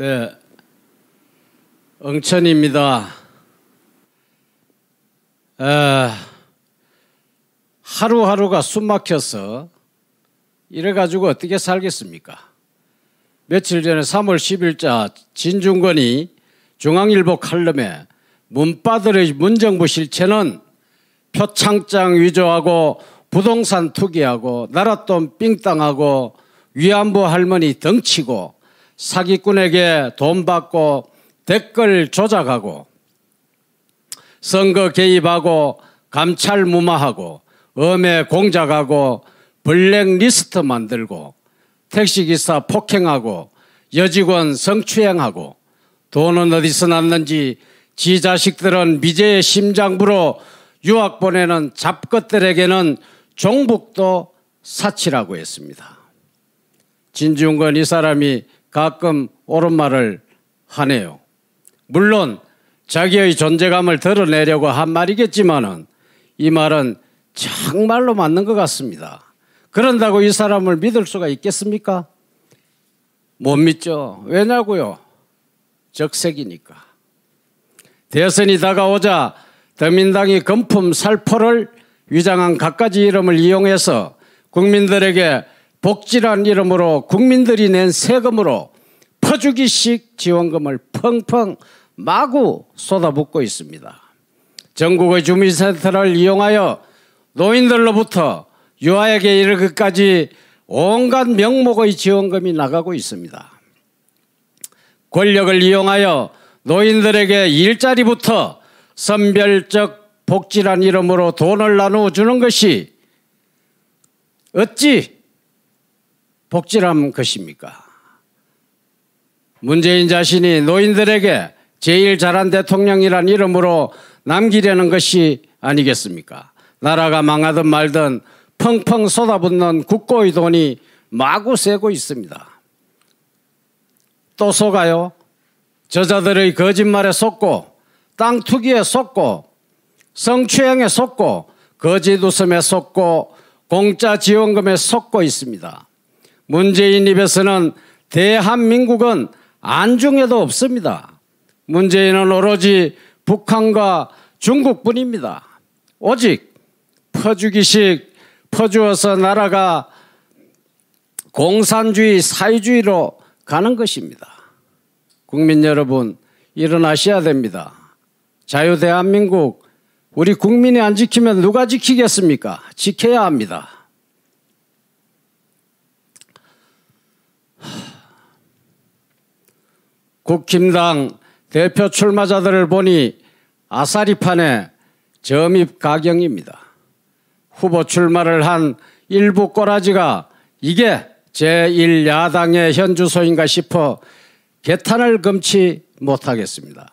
네. 엉천입니다. 에, 하루하루가 숨막혀서 이래 가지고 어떻게 살겠습니까? 며칠 전에 3월 10일자 진중권이 중앙일보 칼럼에 문바들의 문정부 실체는 표창장 위조하고 부동산 투기하고 나랏돈 삥땅하고 위안부 할머니 덩치고 사기꾼에게 돈 받고 댓글 조작하고 선거 개입하고 감찰 무마하고 음해 공작하고 블랙리스트 만들고 택시기사 폭행하고 여직원 성추행하고 돈은 어디서 났는지 지 자식들은 미제의 심장부로 유학 보내는 잡것들에게는 종북도 사치라고 했습니다. 진중권 이 사람이 가끔 옳은 말을 하네요. 물론 자기의 존재감을 드러내려고 한 말이겠지만은 이 말은 정말로 맞는 것 같습니다. 그런다고 이 사람을 믿을 수가 있겠습니까? 못 믿죠. 왜냐고요? 적색이니까. 대선이 다가오자 더민당이 금품 살포를 위장한 갖가지 이름을 이용해서 국민들에게 복지란 이름으로 국민들이 낸 세금으로 퍼주기식 지원금을 펑펑 마구 쏟아붓고 있습니다. 전국의 주민센터를 이용하여 노인들로부터 유아에게 이르기까지 온갖 명목의 지원금이 나가고 있습니다. 권력을 이용하여 노인들에게 일자리부터 선별적 복지란 이름으로 돈을 나누어 주는 것이 어찌 복지란 것입니까? 문재인 자신이 노인들에게 제일 잘한 대통령이란 이름으로 남기려는 것이 아니겠습니까? 나라가 망하든 말든 펑펑 쏟아붓는 국고의 돈이 마구 새고 있습니다. 또 속아요. 저자들의 거짓말에 속고 땅 투기에 속고 성추행에 속고 거짓 웃음에 속고 공짜 지원금에 속고 있습니다. 문재인 입에서는 대한민국은 안중에도 없습니다. 문재인은 오로지 북한과 중국뿐입니다. 오직 퍼주기식 퍼주어서 나라가 공산주의 사회주의로 가는 것입니다. 국민 여러분 일어나셔야 됩니다. 자유대한민국 우리 국민이 안 지키면 누가 지키겠습니까? 지켜야 합니다. 국힘당 대표 출마자들을 보니 아사리판의 점입 가경입니다. 후보 출마를 한 일부 꼬라지가 이게 제1야당의 현주소인가 싶어 개탄을 금치 못하겠습니다.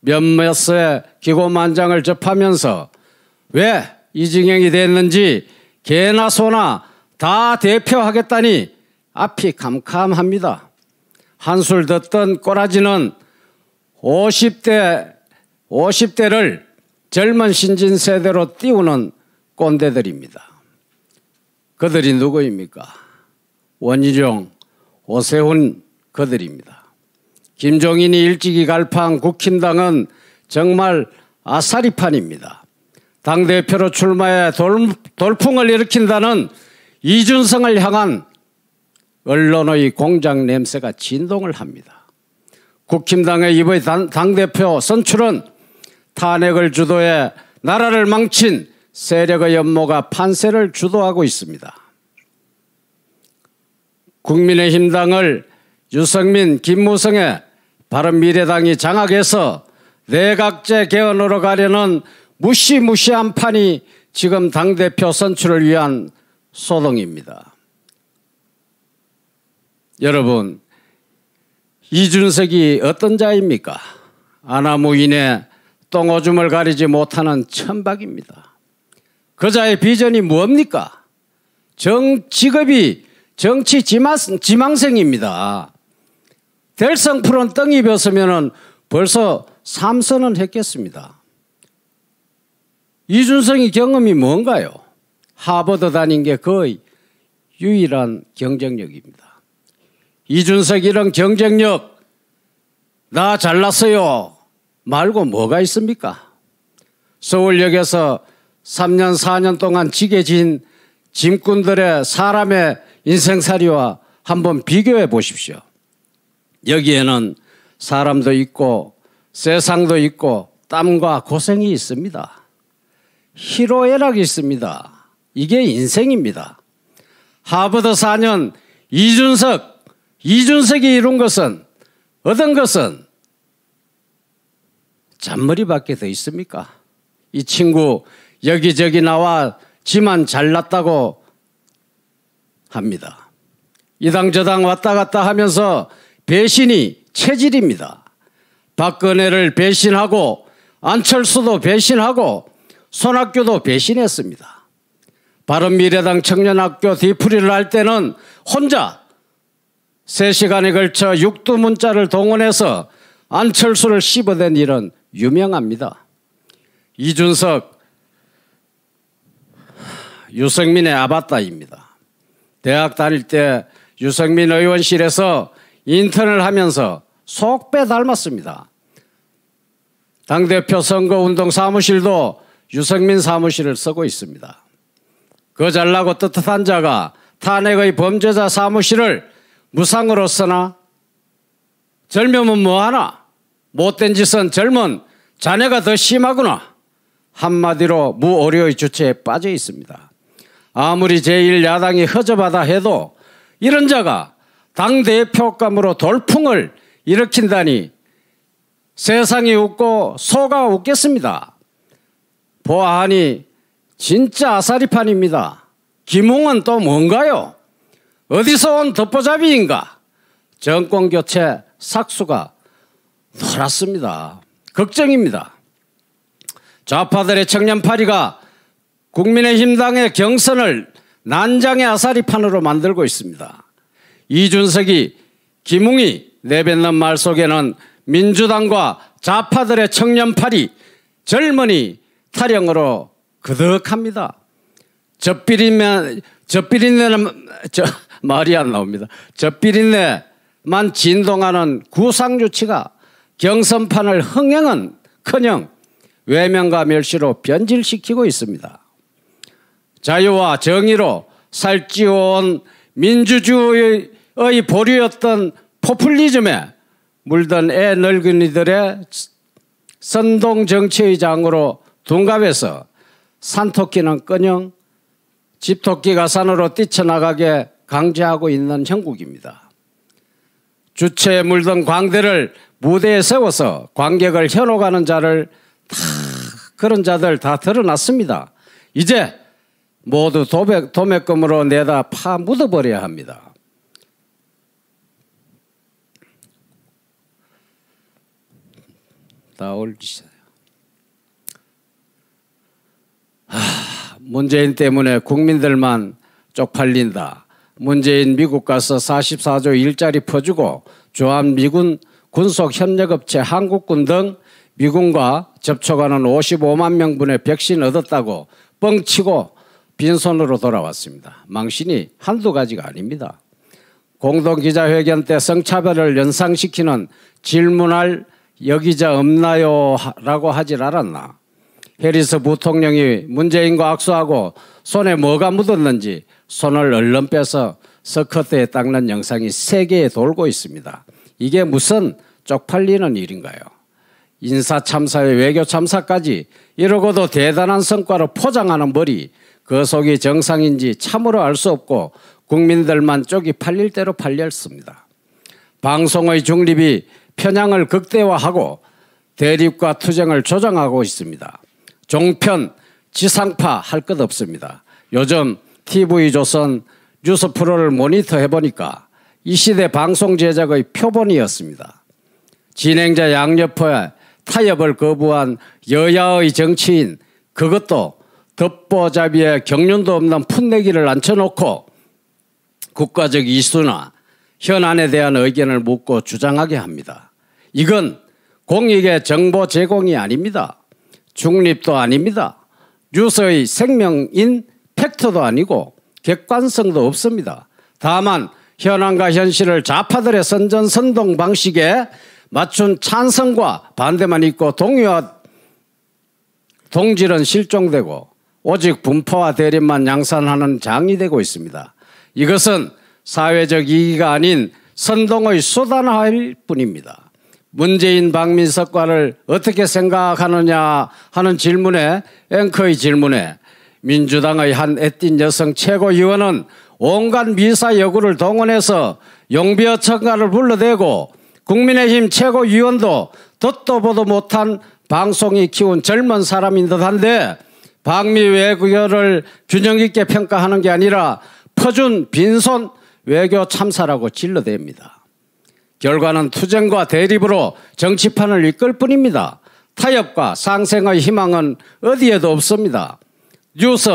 몇몇의 기고만장을 접하면서 왜 이징행이 됐는지 개나 소나 다 대표하겠다니 앞이 캄캄합니다. 한술 듣던 꼬라지는 50대 50대를 젊은 신진 세대로 띄우는 꼰대들입니다. 그들이 누구입니까? 원희룡, 오세훈 그들입니다. 김종인이 일찍이 갈팡 국힘당은 정말 아사리판입니다. 당대표로 출마해 돌, 돌풍을 일으킨다는 이준성을 향한 언론의 공장 냄새가 진동을 합니다. 국힘당의 이번 당, 대표 선출은 탄핵을 주도해 나라를 망친 세력의 연모가 판세를 주도하고 있습니다. 국민의힘당을 유승민, 김무성의 바른미래당이 장악해서 내각제 개헌으로 가려는 무시무시한 판이 지금 당대표 선출을 위한 소동입니다. 여러분 이준석이 어떤 자입니까? 아나무인의 똥오줌을 가리지 못하는 천박입니다. 그 자의 비전이 뭡니까? 정 직업이 정치 지망, 생입니다 될성 푸른 떡이 벼으면 벌써 삼선은 했겠습니다. 이준성의 경험이 뭔가요? 하버드 다닌 게 거의 유일한 경쟁력입니다. 이준석이랑 경쟁력 나 잘났어요 말고 뭐가 있습니까? 서울역에서 3년 4년 동안 지게 진 짐꾼들의 사람의 인생살이와 한번 비교해 보십시오. 여기에는 사람도 있고 세상도 있고 땀과 고생이 있습니다. 희로애락이 있습니다. 이게 인생입니다. 하버드 4년 이준석 이준석이 이룬 것은 얻은 것은 잔머리밖에 더 있습니까? 이 친구 여기저기 나와 지만 잘났다고 합니다. 이당저당 왔다 갔다 하면서 배신이 체질입니다. 박근혜를 배신하고 안철수도 배신하고 손학규도 배신했습니다. 바른미래당 청년학교 뒤풀이를할 때는 혼자 3시간에 걸쳐 육두문자를 동원해서 안철수를 씹어댄 일은 유명합니다. 이준석 유성민의 아바타입니다. 대학 다닐 때유성민 의원실에서 인턴을 하면서 속배 닮았습니다. 당대표 선거운동 사무실도 유성민 사무실을 쓰고 있습니다. 거 잘나고 뜨뜻한 자가 탄핵의 범죄자 사무실을 무상으로서나 젊으면 뭐하나 못된 짓은 젊은 자네가 더 심하구나 한마디로 무오려의 주체에 빠져 있습니다. 아무리 제1야당이 허접하다 해도 이런 자가 당대표감으로 돌풍을 일으킨다니 세상이 웃고 소가 웃겠습니다. 보아하니 진짜 아사리판입니다. 김홍은 또 뭔가요? 어디서 온 덮보잡이인가? 정권 교체 삭수가 돌았습니다 걱정입니다. 좌파들의 청년파리가 국민의힘당의 경선을 난장의 아사리판으로 만들고 있습니다. 이준석이 김웅이 내뱉는 말 속에는 민주당과 좌파들의 청년파리 젊은이 타령으로 그득합니다. 젖비린내, 젖비린내는, 저, 말이 안 나옵니다. 저 비린내만 진동하는 구상조치가 경선판을 흥행은 커녕 외면과 멸시로 변질시키고 있습니다. 자유와 정의로 살찌온 민주주의의 보류였던 포퓰리즘에 물든 애 늙은이들의 선동 정치의 장으로 둔갑해서 산토끼는커녕 집토끼가 산으로 뛰쳐나가게 강제하고 있는 형국입니다. 주체에 물든 광대를 무대에 세워서 관객을 현혹하는 자를 다 그런 자들 다 드러났습니다. 이제 모두 도백, 도매금으로 내다 파 묻어버려야 합니다. 다올지세요 아, 문재인 때문에 국민들만 쪽팔린다. 문재인 미국 가서 44조 일자리 퍼주고 주한 미군 군속 협력업체 한국군 등 미군과 접촉하는 55만 명분의 백신 얻었다고 뻥치고 빈손으로 돌아왔습니다. 망신이 한두 가지가 아닙니다. 공동기자회견 때 성차별을 연상시키는 질문할 여기자 없나요? 라고 하질 않았나. 해리스 부통령이 문재인과 악수하고 손에 뭐가 묻었는지 손을 얼른 빼서 서커트에 닦는 영상이 세계에 돌고 있습니다. 이게 무슨 쪽팔리는 일인가요? 인사 참사에 외교 참사까지 이러고도 대단한 성과로 포장하는 머리 그 속이 정상인지 참으로 알 수 없고 국민들만 쪽이 팔릴 대로 팔렸습니다. 방송의 중립이 편향을 극대화하고 대립과 투쟁을 조장하고 있습니다. 종편, 지상파 할 것 없습니다. 요즘 TV조선 뉴스 프로를 모니터해 보니까 이 시대 방송 제작의 표본이었습니다. 진행자 양옆에 타협을 거부한 여야의 정치인 그것도 덮보잡이에 경륜도 없는 풋내기를 앉혀놓고 국가적 이수나 현안에 대한 의견을 묻고 주장하게 합니다. 이건 공익의 정보 제공이 아닙니다. 중립도 아닙니다. 뉴스의 생명인 팩트도 아니고 객관성도 없습니다. 다만 현안과 현실을 좌파들의 선전 선동 방식에 맞춘 찬성과 반대만 있고 동의와 동질은 실종되고 오직 분포와 대립만 양산하는 장이 되고 있습니다. 이것은 사회적 이의가 아닌 선동의 수단화일 뿐입니다. 문재인 박민석과를 어떻게 생각하느냐 하는 질문에 앵커의 질문에 민주당의 한 애띤 여성 최고위원은 온갖 미사 여구를 동원해서 용비어 청가를 불러대고 국민의힘 최고위원도 듣도 보도 못한 방송이 키운 젊은 사람인 듯한데 방미 외교를 균형 있게 평가하는 게 아니라 퍼준 빈손 외교 참사라고 질러댑니다. 결과는 투쟁과 대립으로 정치판을 이끌 뿐입니다. 타협과 상생의 희망은 어디에도 없습니다. 뉴스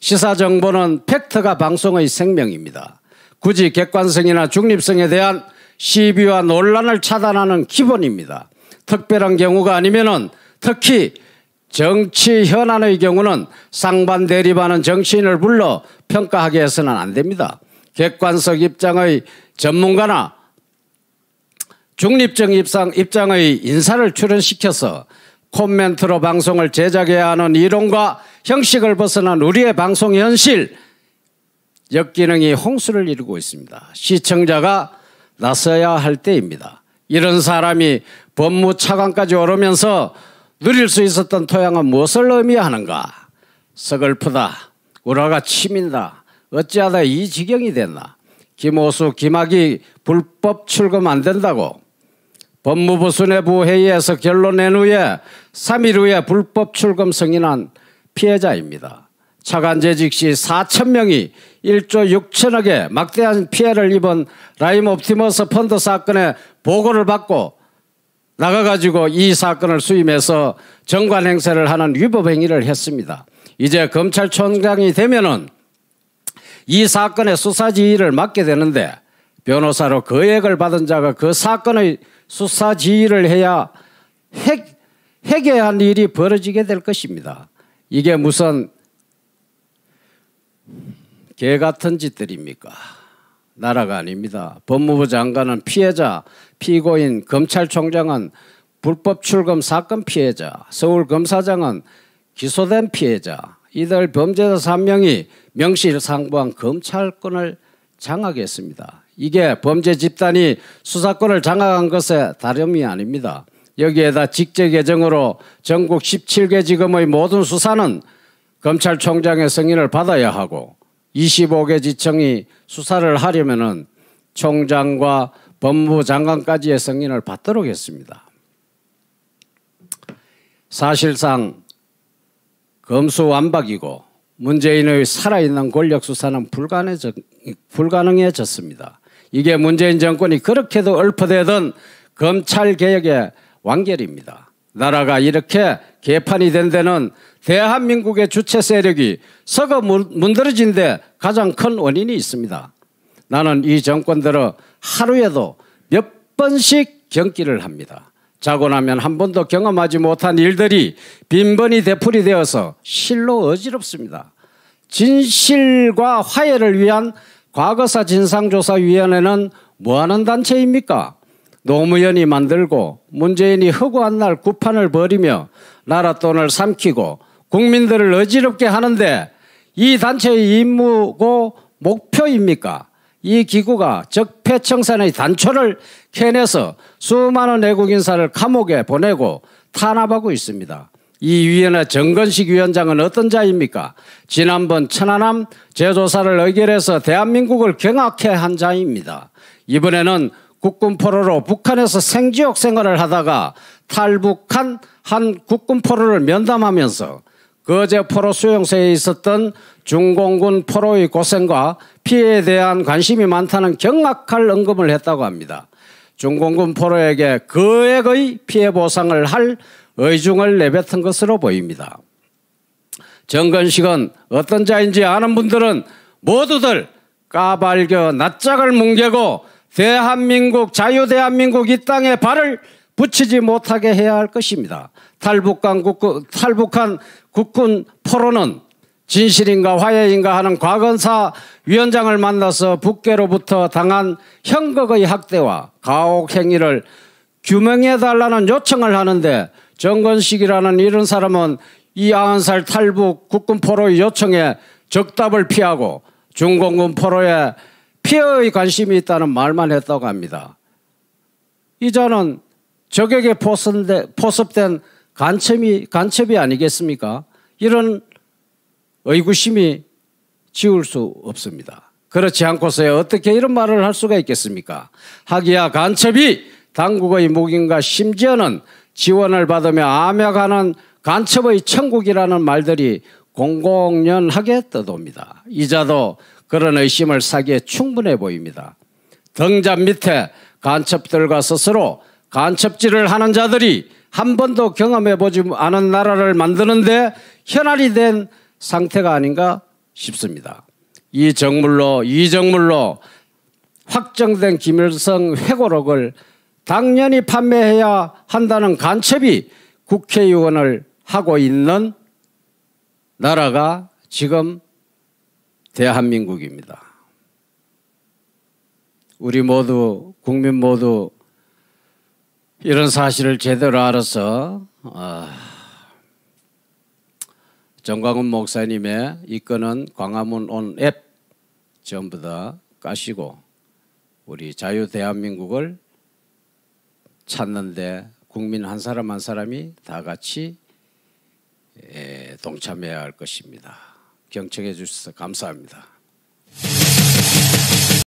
시사정보는 팩트가 방송의 생명입니다. 굳이 객관성이나 중립성에 대한 시비와 논란을 차단하는 기본입니다. 특별한 경우가 아니면은 특히 정치 현안의 경우는 상반 대립하는 정치인을 불러 평가하게 해서는 안 됩니다. 객관적 입장의 전문가나 중립적 입상, 입장의 인사를 출연시켜서 코멘트로 방송을 제작해야 하는 이론과 형식을 벗어난 우리의 방송 현실 역기능이 홍수를 이루고 있습니다. 시청자가 나서야 할 때입니다. 이런 사람이 법무 차관까지 오르면서 누릴 수 있었던 토양은 무엇을 의미하는가? 서글프다. 우라가 치민다. 어찌하다 이 지경이 됐나? 김호수, 김학이 불법 출금 안 된다고 법무부 수뇌부 회의에서 결론 낸 후에 3일 후에 불법 출금 승인한 피해자입니다. 차관재직 시 4천 명이 1조 6천억의 막대한 피해를 입은 라임 옵티머스 펀드 사건의 보고를 받고 나가가지고 이 사건을 수임해서 정관 행세를 하는 위법 행위를 했습니다. 이제 검찰총장이 되면은 이 사건의 수사지휘를 맡게 되는데 변호사로 거액을 그 받은 자가 그 사건의 수사지휘를 해야 핵, 해결한 일이 벌어지게 될 것입니다. 이게 무슨 개 같은 짓들입니까? 나라가 아닙니다. 법무부 장관은 피해자, 피고인, 검찰총장은 불법 출금 사건 피해자, 서울 검사장은 기소된 피해자, 이들 범죄자 3명이 명실상부한 검찰권을 장악했습니다. 이게 범죄 집단이 수사권을 장악한 것에 다름이 아닙니다. 여기에다 직제 개정으로 전국 17개 지검의 모든 수사는 검찰총장의 승인을 받아야 하고 25개 지청이 수사를 하려면 총장과 법무부 장관까지의 승인을 받도록 했습니다. 사실상 검수완박이고 문재인의 살아있는 권력 수사는 불가능해졌, 습니다 이게 문재인 정권이 그렇게도 읊어대던 검찰개혁의 완결입니다. 나라가 이렇게 개판이 된 데는 대한민국의 주체 세력이 서거 문드러진 데 가장 큰 원인이 있습니다. 나는 이 정권들을 하루에도 몇 번씩 경기를 합니다. 자고 나면 한 번도 경험하지 못한 일들이 빈번히 되풀이 되어서 실로 어지럽습니다. 진실과 화해를 위한 과거사 진상조사위원회는 뭐하는 단체입니까? 노무현이 만들고 문재인이 허구한 날 구판을 벌이며 나라 돈을 삼키고 국민들을 어지럽게 하는데 이 단체의 임무고 목표입니까? 이 기구가 적폐청산의 단초를 캐내서 수많은 외국인사를 감옥에 보내고 탄압하고 있습니다. 이 위원회 정건식 위원장은 어떤 자입니까? 지난번 천안함 제조사를 의결해서 대한민국을 경악해 한 자입니다. 이번에는 국군포로로 북한에서 생지옥 생활을 하다가 탈북한 한 국군포로를 면담하면서 거제 포로 수용소에 있었던 중공군 포로의 고생과 피해에 대한 관심이 많다는 경악할 언급을 했다고 합니다. 중공군 포로에게 거액의 피해 보상을 할 의중을 내뱉은 것으로 보입니다. 정건식은 어떤 자인지 아는 분들은 모두들 까발겨 낯짝을 뭉개고 대한민국 자유대한민국 이 땅에 발을 붙이지 못하게 해야 할 것입니다. 탈북한 국군, 탈북한 국군 포로는 진실인가 화해인가 하는 과건사 위원장을 만나서 북계로부터 당한 현극의 학대와 가혹 행위를 규명해달라는 요청을 하는데 정건식이라는 이런 사람은 이 90살 탈북 국군 포로의 요청에 적답을 피하고 중공군 포로에 피해의 관심이 있다는 말만 했다고 합니다. 이자는 적에게 포섭된 간첩이, 간첩이 아니겠습니까? 이런 의구심이 지울 수 없습니다. 그렇지 않고서야 어떻게 이런 말을 할 수가 있겠습니까? 하기야 간첩이 당국의 목인과 심지어는 지원을 받으며 암약하는 간첩의 천국이라는 말들이 공공연하게 떠돕니다. 이자도 그런 의심을 사기에 충분해 보입니다. 등잔 밑에 간첩들과 스스로 간첩질을 하는 자들이 한 번도 경험해 보지 않은 나라를 만드는데 현안이 된 상태가 아닌가 싶습니다. 이 정물로 이 정물로 확정된 김일성 회고록을 당연히 판매해야 한다는 간첩이 국회의원을 하고 있는 나라가 지금 대한민국입니다. 우리 모두 국민 모두 이런 사실을 제대로 알아서 아, 정광훈 목사님의 이끄는 광화문 온 앱 전부 다 까시고 우리 자유 대한민국을 찾는데 국민 한 사람 한 사람이 다 같이 동참해야 할 것입니다. 경청해 주셔서 감사합니다.